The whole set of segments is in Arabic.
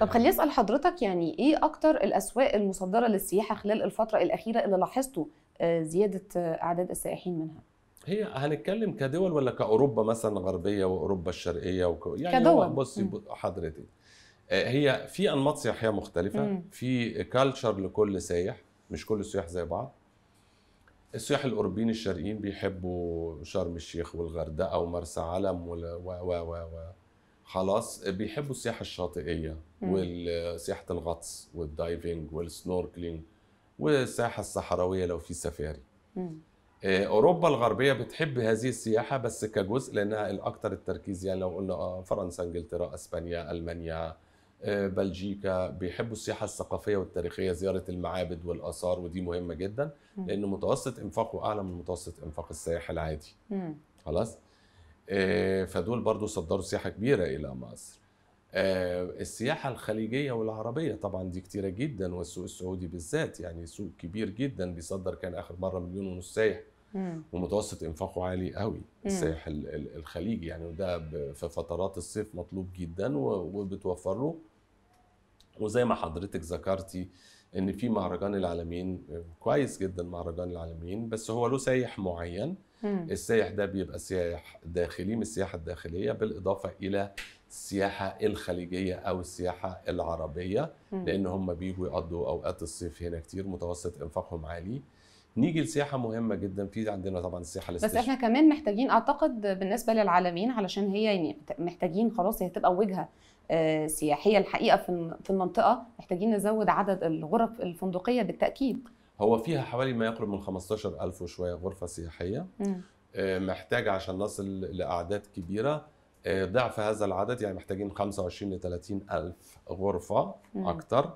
طب خليني اسال حضرتك يعني ايه اكتر الاسواق المصدره للسياحه خلال الفتره الاخيره اللي لاحظتوا آه، زياده آه، اعداد السائحين منها؟ هي هنتكلم كدول ولا كاوروبا مثلا غربيه واوروبا الشرقيه وك... يعني كدول بصي حضرتك آه، هي في انماط سياحيه مختلفه مم. في كالتشر لكل سايح مش كل السياح زي بعض السياح الاوروبيين الشرقيين بيحبوا شرم الشيخ والغردقه ومرسى علم و و, و, و خلاص بيحبوا السياحه الشاطئيه وسياحه الغطس والدايفنج والسنوركلينج والسياحه الصحراويه لو في سفاري آه، اوروبا الغربيه بتحب هذه السياحه بس كجزء لانها الاكثر التركيز يعني لو قلنا آه، فرنسا انجلترا اسبانيا المانيا آه، بلجيكا بيحبوا السياحه الثقافيه والتاريخيه زياره المعابد والاثار ودي مهمه جدا لان متوسط انفاقه اعلى من متوسط انفاق السائح العادي خلاص آه، فدول برضو صدروا سياحة كبيرة إلى مصر آه، السياحة الخليجية والعربية طبعا دي كتيرة جدا والسوق السعودي بالذات يعني سوق كبير جدا بيصدر كان آخر مرة مليون ونص سايح ومتوسط انفاقه عالي قوي السائح الخليجي يعني وده في فترات الصيف مطلوب جدا وبتوفر له وزي ما حضرتك ذكرتي ان في مهرجان العالمين كويس جدا مهرجان العالمين بس هو له سايح معين مم. السايح ده بيبقى سايح داخلي من السياحه الداخليه بالاضافه الى السياحه الخليجيه او السياحه العربيه مم. لان هم بييجوا يقضوا اوقات الصيف هنا كتير متوسط انفاقهم عالي نيجي لسياحه مهمه جدا في عندنا طبعا السياحه الاستشفاء بس احنا كمان محتاجين اعتقد بالنسبه للعالمين علشان هي يعني محتاجين خلاص هي تبقى وجهه آه، سياحيه الحقيقه في المنطقه محتاجين نزود عدد الغرف الفندقيه بالتاكيد هو فيها حوالي ما يقرب من 15000 وشويه غرفه سياحيه آه، محتاج عشان نصل لاعداد كبيره آه، ضعف هذا العدد يعني محتاجين 25 ل 30 ألف غرفة أكتر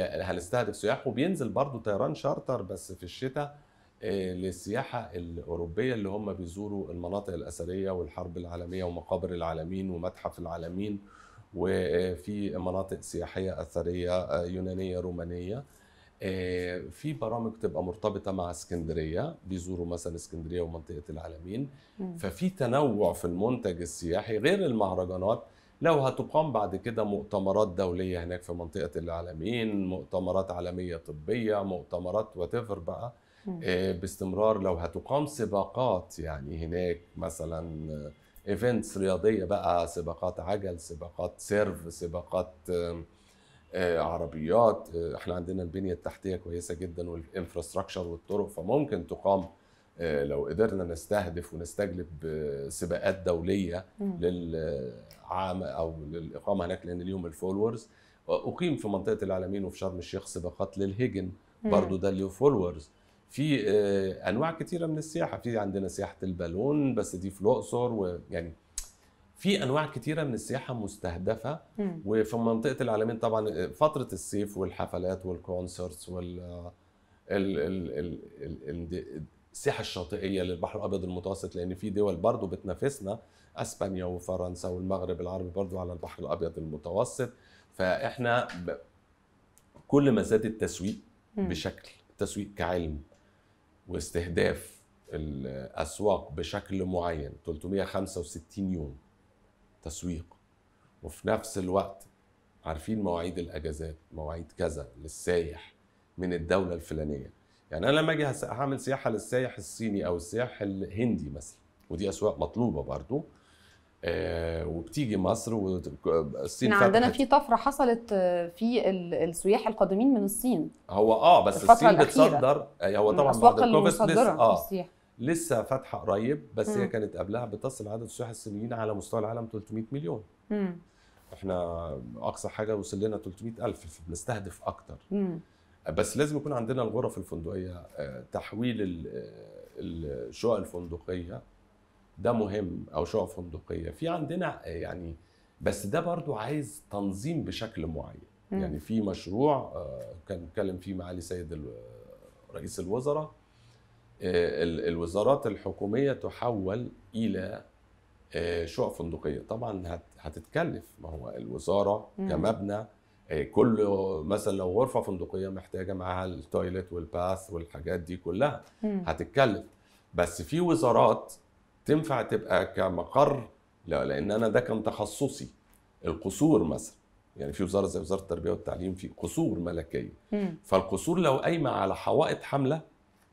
هنستهدف سياح وبينزل برضو طيران شارتر بس في الشتاء للسياحة الأوروبية اللي هم بيزوروا المناطق الأثرية والحرب العالمية ومقابر العالمين ومتحف العالمين وفي مناطق سياحيه اثريه آه، يونانيه رومانيه آه، في برامج تبقى مرتبطه مع اسكندريه بيزوروا مثلا اسكندريه ومنطقه العالمين ففي تنوع في المنتج السياحي غير المهرجانات لو هتقام بعد كده مؤتمرات دوليه هناك في منطقه العالمين مؤتمرات عالميه طبيه مؤتمرات وتفر بقى آه، باستمرار لو هتقام سباقات يعني هناك مثلا ايفنتس رياضيه بقى سباقات عجل سباقات سيرف سباقات آه، آه، عربيات آه، احنا عندنا البنيه التحتيه كويسه جدا والانفراستراكشر والطرق فممكن تقام لو قدرنا نستهدف ونستجلب سباقات دوليه للعام او للاقامه هناك لان اليوم الفولورز اقيم في منطقه العالمين وفي شرم الشيخ سباقات للهيجن برضو ده اللي فولورز في آه، انواع كثيره من السياحه في عندنا سياحه البالون بس دي في الاقصر ويعني في انواع كتيره من السياحه مستهدفه وفي منطقه العالمين طبعا آه، فتره الصيف والحفلات والكونسرتس وال آه، السياحه الشاطئيه للبحر الابيض المتوسط لان في دول برضو بتنافسنا اسبانيا وفرنسا والمغرب العربي برضو على البحر الابيض المتوسط فاحنا ب... كل ما زاد التسويق بشكل التسويق كعلم واستهداف الاسواق بشكل معين 365 يوم تسويق وفي نفس الوقت عارفين مواعيد الاجازات مواعيد كذا للسايح من الدوله الفلانيه يعني انا لما اجي هعمل سياحه للسايح الصيني او السياح الهندي مثلا ودي اسواق مطلوبه برضو آه، وبتيجي مصر والصين احنا عندنا في طفره حصلت آه، في السياح القادمين من الصين هو اه بس الصين بتصدر آه، هو طبعا بعد الكوفيد لسه اه لسه فاتحه قريب بس هي كانت قبلها بتصل عدد السياح الصينيين على مستوى العالم 300 مليون م. احنا اقصى حاجه وصل لنا 300 الف فبنستهدف اكتر م. بس لازم يكون عندنا الغرف الفندقيه تحويل الشقق الفندقيه ده مهم او شقق فندقيه في عندنا آه، يعني بس ده برضو عايز تنظيم بشكل معين يعني في مشروع آه، كان اتكلم فيه معالي سيد آه، رئيس الوزراء الوزارات الحكوميه تحول الى شقق فندقيه طبعا هتتكلف ما هو الوزاره كمبنى كل مثلا لو غرفه فندقيه محتاجه معاها التويلت والباث والحاجات دي كلها هتتكلف بس في وزارات تنفع تبقى كمقر لا لان انا ده كان تخصصي القصور مثلا يعني في وزاره زي وزاره التربيه والتعليم في قصور ملكيه مم. فالقصور لو قايمه على حوائط حمله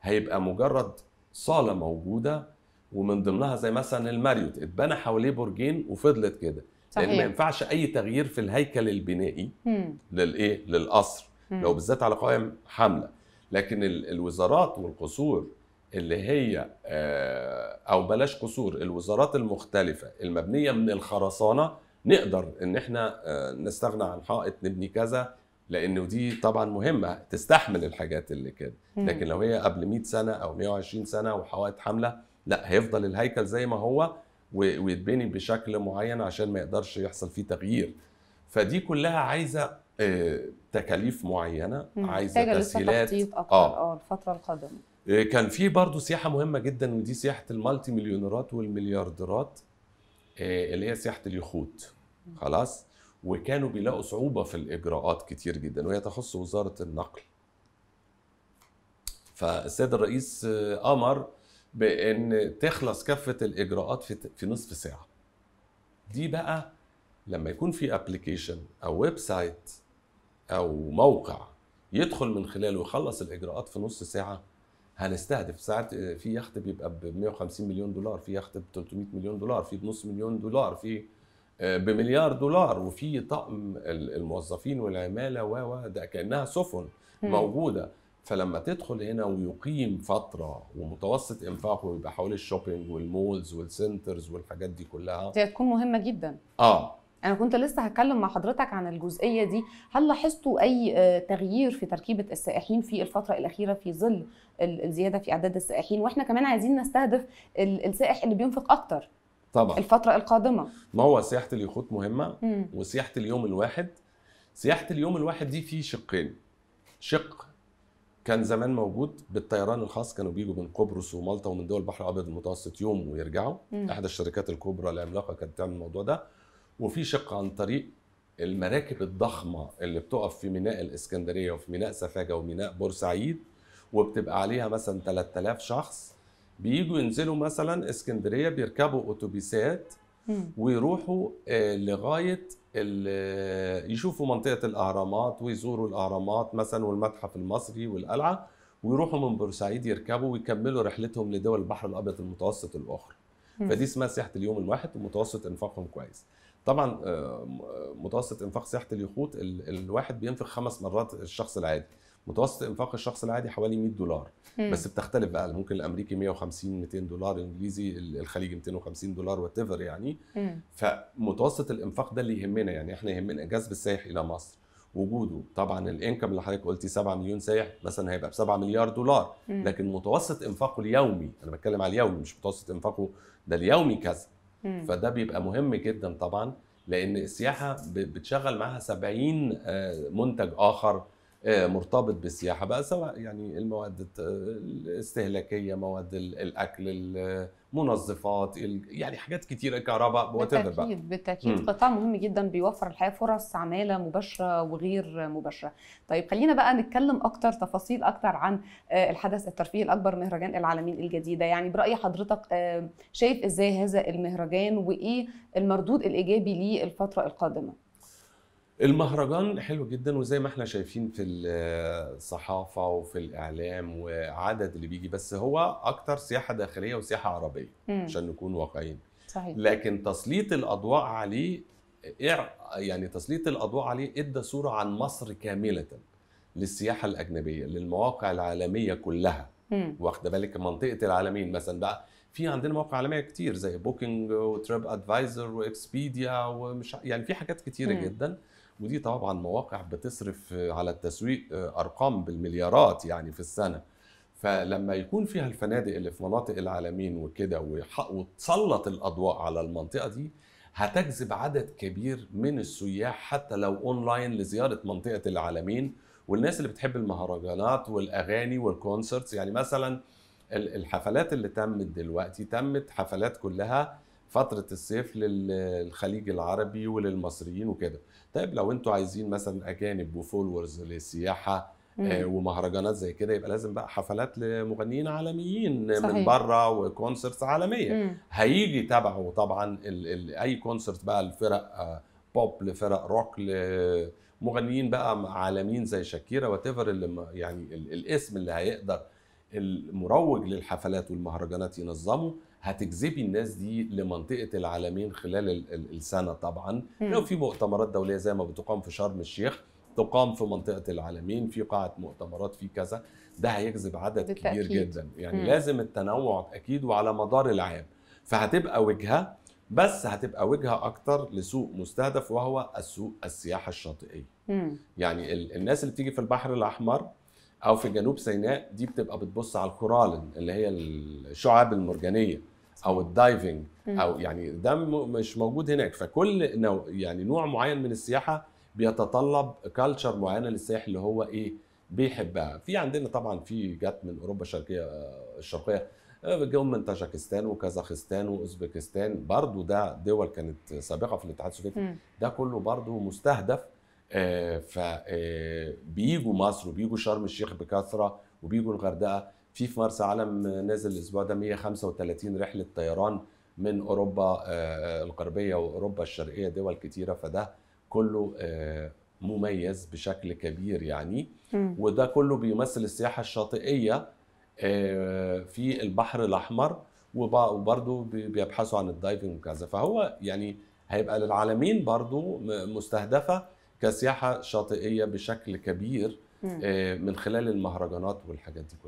هيبقى مجرد صاله موجوده ومن ضمنها زي مثلا الماريوت اتبنى حواليه برجين وفضلت كده صحيح. لان ما ينفعش اي تغيير في الهيكل البنائي مم. للايه للقصر لو بالذات على قائم حمله لكن الوزارات والقصور اللي هي آه، او بلاش قصور الوزارات المختلفه المبنيه من الخرسانه نقدر ان احنا آه، نستغنى عن حائط نبني كذا لانه دي طبعا مهمه تستحمل الحاجات اللي كده لكن لو هي قبل 100 سنه او 120 سنه وحوائط حمله لا هيفضل الهيكل زي ما هو ويتبني بشكل معين عشان ما يقدرش يحصل فيه تغيير فدي كلها عايزه آه، تكاليف معينه عايزه تسهيلات اه الفتره القادمه كان في برضه سياحه مهمه جدا ودي سياحه المالتي مليونيرات والمليارديرات آه، اللي هي سياحه اليخوت خلاص وكانوا بيلاقوا صعوبه في الاجراءات كتير جدا وهي تخص وزاره النقل فالسيد الرئيس آه، امر بان تخلص كافه الاجراءات في نصف ساعه دي بقى لما يكون في ابلكيشن او ويب سايت او موقع يدخل من خلاله ويخلص الاجراءات في نص ساعه هنستهدف ساعات في يخت بيبقى ب 150 مليون دولار في يخت ب 300 مليون دولار في بنص مليون دولار في آه، بمليار دولار وفي طقم الموظفين والعماله و و ده كانها سفن موجوده فلما تدخل هنا ويقيم فتره ومتوسط انفاقه يبقى حوالي الشوبينج والمولز والسنترز والحاجات دي كلها دي هتكون مهمه جدا اه انا كنت لسه هتكلم مع حضرتك عن الجزئيه دي هل لاحظتوا اي آه، تغيير في تركيبه السائحين في الفتره الاخيره في ظل الزياده في اعداد السائحين واحنا كمان عايزين نستهدف السائح اللي بينفق اكتر طبعا الفتره القادمه ما هو سياحه اليخوت مهمه وسياحه اليوم الواحد سياحه اليوم الواحد دي في شقين شق كان زمان موجود بالطيران الخاص كانوا بيجوا من قبرص ومالطا ومن دول البحر الابيض المتوسط يوم ويرجعوا مم. احدى الشركات الكبرى العملاقه كانت بتعمل الموضوع ده وفي شق عن طريق المراكب الضخمه اللي بتقف في ميناء الاسكندريه وفي ميناء سفاجه وميناء بورسعيد وبتبقى عليها مثلا 3000 شخص بييجوا ينزلوا مثلا اسكندريه بيركبوا اتوبيسات ويروحوا آه، لغايه آه، يشوفوا منطقه الاهرامات ويزوروا الاهرامات مثلا والمتحف المصري والقلعه ويروحوا من بورسعيد يركبوا ويكملوا رحلتهم لدول البحر الابيض المتوسط الاخرى فدي اسمها سياحه اليوم الواحد ومتوسط انفاقهم كويس طبعا آه، آه، متوسط انفاق سياحه اليخوت الواحد بينفق خمس مرات الشخص العادي متوسط انفاق الشخص العادي حوالي 100 دولار م. بس بتختلف بقى ممكن الامريكي 150 200 دولار الانجليزي الخليجي 250 دولار وات يعني م. فمتوسط الانفاق ده اللي يهمنا يعني احنا يهمنا جذب السائح الى مصر وجوده طبعا الانكم اللي حضرتك قلتي 7 مليون سائح مثلا هيبقى ب 7 مليار دولار م. لكن متوسط انفاقه اليومي انا بتكلم على اليومي مش متوسط انفاقه ده اليومي كذا فده بيبقى مهم جدا طبعا لان السياحه بتشغل معاها 70 آه، منتج اخر آه، مرتبط بالسياحه بقى سواء يعني المواد الاستهلاكيه مواد الاكل المنظفات يعني حاجات كتيرة كهرباء بالتأكيد بقى. بالتأكيد قطاع مهم جدا بيوفر الحياة فرص عمالة مباشرة وغير مباشرة طيب خلينا بقى نتكلم أكتر تفاصيل أكتر عن آه، الحدث الترفيهي الأكبر مهرجان العالمين الجديدة يعني برأي حضرتك آه، شايف إزاي هذا المهرجان وإيه المردود الإيجابي ليه الفترة القادمة المهرجان حلو جدا وزي ما احنا شايفين في الصحافه وفي الاعلام وعدد اللي بيجي بس هو اكتر سياحه داخليه وسياحه عربيه مم. عشان نكون واقعيين صحيح لكن تسليط الاضواء عليه يعني تسليط الاضواء عليه ادى صوره عن مصر كامله للسياحه الاجنبيه للمواقع العالميه كلها واخده بالك منطقه العالمين مثلا بقى في عندنا مواقع عالميه كتير زي بوكينج وتريب ادفايزر واكسبيديا ومش يعني في حاجات كتيره مم. جدا ودي طبعا مواقع بتصرف على التسويق ارقام بالمليارات يعني في السنه فلما يكون فيها الفنادق اللي في مناطق العالمين وكده وتسلط الاضواء على المنطقه دي هتجذب عدد كبير من السياح حتى لو اونلاين لزياره منطقه العالمين والناس اللي بتحب المهرجانات والاغاني والكونسرتس يعني مثلا الحفلات اللي تمت دلوقتي تمت حفلات كلها فتره الصيف للخليج العربي وللمصريين وكده طيب لو انتوا عايزين مثلا اجانب وفولورز للسياحه آه، مم. ومهرجانات زي كده يبقى لازم بقى حفلات لمغنيين عالميين صحيح. من بره وكونسرتس عالميه مم. هيجي تبعه طبعا الـ الـ اي كونسرت بقى لفرق بوب آه، لفرق روك لمغنيين بقى عالميين زي شاكيرا وات اللي يعني الاسم اللي هيقدر المروج للحفلات والمهرجانات ينظمه هتجذبي الناس دي لمنطقه العالمين خلال السنه طبعا لو في مؤتمرات دوليه زي ما بتقام في شرم الشيخ تقام في منطقه العالمين في قاعه مؤتمرات في كذا ده هيجذب عدد بتأكيد. كبير جدا يعني مم. لازم التنوع اكيد وعلى مدار العام فهتبقى وجهه بس هتبقى وجهه اكتر لسوق مستهدف وهو السوق السياحه الشاطئيه يعني الناس اللي بتيجي في البحر الاحمر او في جنوب سيناء دي بتبقى بتبص على الكورالين اللي هي الشعاب المرجانيه او الدايفنج او يعني ده مش موجود هناك فكل نوع يعني نوع معين من السياحه بيتطلب كالتشر معينه للسياح اللي هو ايه بيحبها في عندنا طبعا في جت من اوروبا الشرقيه الشرقيه آه، جو من طاجكستان وكازاخستان واوزبكستان برضو ده دول كانت سابقه في الاتحاد السوفيتي ده كله برضو مستهدف آه، فبيجوا آه، مصر وبيجوا شرم الشيخ بكثره وبيجوا الغردقه في في مرسى علم نازل الاسبوع ده 135 رحله طيران من اوروبا آه، الغربيه واوروبا الشرقيه دول كتيره فده كله مميز بشكل كبير يعني وده كله بيمثل السياحه الشاطئيه في البحر الاحمر وبرضه بيبحثوا عن الدايفنج وكذا فهو يعني هيبقى للعالمين برضه مستهدفه كسياحه شاطئيه بشكل كبير آه، من خلال المهرجانات والحاجات دي كلها